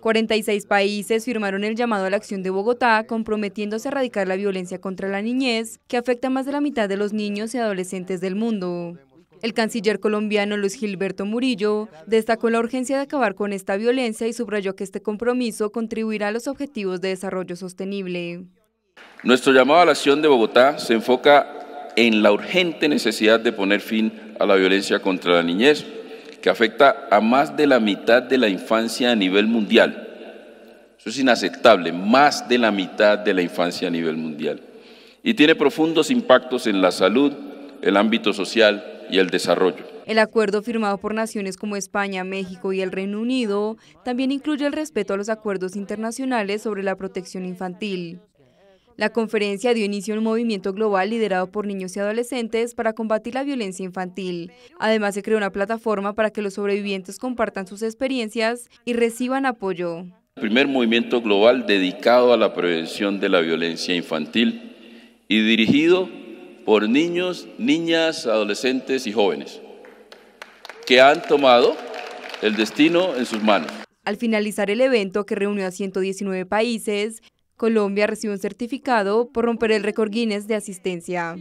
46 países firmaron el llamado a la acción de Bogotá, comprometiéndose a erradicar la violencia contra la niñez, que afecta a más de la mitad de los niños y adolescentes del mundo. El canciller colombiano Luis Gilberto Murillo destacó la urgencia de acabar con esta violencia y subrayó que este compromiso contribuirá a los objetivos de desarrollo sostenible. Nuestro llamado a la acción de Bogotá se enfoca en la urgente necesidad de poner fin a la violencia contra la niñez que afecta a más de la mitad de la infancia a nivel mundial. Eso es inaceptable, más de la mitad de la infancia a nivel mundial. Y tiene profundos impactos en la salud, el ámbito social y el desarrollo. El acuerdo firmado por naciones como España, México y el Reino Unido también incluye el respeto a los acuerdos internacionales sobre la protección infantil. La conferencia dio inicio a un movimiento global liderado por niños y adolescentes para combatir la violencia infantil. Además, se creó una plataforma para que los sobrevivientes compartan sus experiencias y reciban apoyo. El primer movimiento global dedicado a la prevención de la violencia infantil y dirigido por niños, niñas, adolescentes y jóvenes que han tomado el destino en sus manos. Al finalizar el evento, que reunió a 119 países, Colombia recibe un certificado por romper el récord Guinness de asistencia.